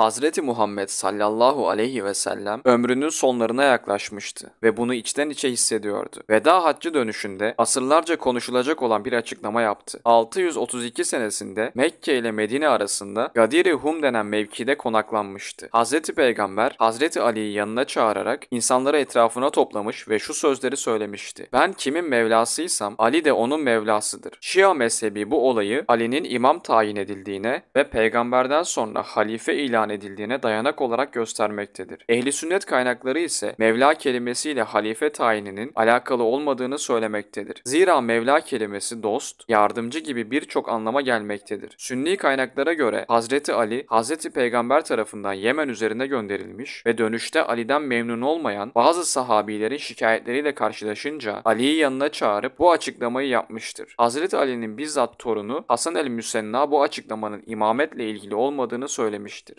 Hazreti Muhammed sallallahu aleyhi ve sellem ömrünün sonlarına yaklaşmıştı ve bunu içten içe hissediyordu. Veda haccı dönüşünde asırlarca konuşulacak olan bir açıklama yaptı. 632 senesinde Mekke ile Medine arasında Gadiri Hum denen mevkide konaklanmıştı. Hazreti Peygamber Hazreti Ali'yi yanına çağırarak insanları etrafına toplamış ve şu sözleri söylemişti. Ben kimin Mevlasıysam Ali de onun Mevlasıdır. Şia mezhebi bu olayı Ali'nin imam tayin edildiğine ve peygamberden sonra halife ilan ilan edildiğine dayanak olarak göstermektedir. Ehli sünnet kaynakları ise Mevla kelimesiyle halife tayininin alakalı olmadığını söylemektedir. Zira Mevla kelimesi dost, yardımcı gibi birçok anlama gelmektedir. Sünni kaynaklara göre Hazreti Ali, Hazreti Peygamber tarafından Yemen üzerine gönderilmiş ve dönüşte Ali'den memnun olmayan bazı sahabilerin şikayetleriyle karşılaşınca Ali'yi yanına çağırıp bu açıklamayı yapmıştır. Hazreti Ali'nin bizzat torunu Hasan el-Müsenna bu açıklamanın imametle ilgili olmadığını söylemiştir.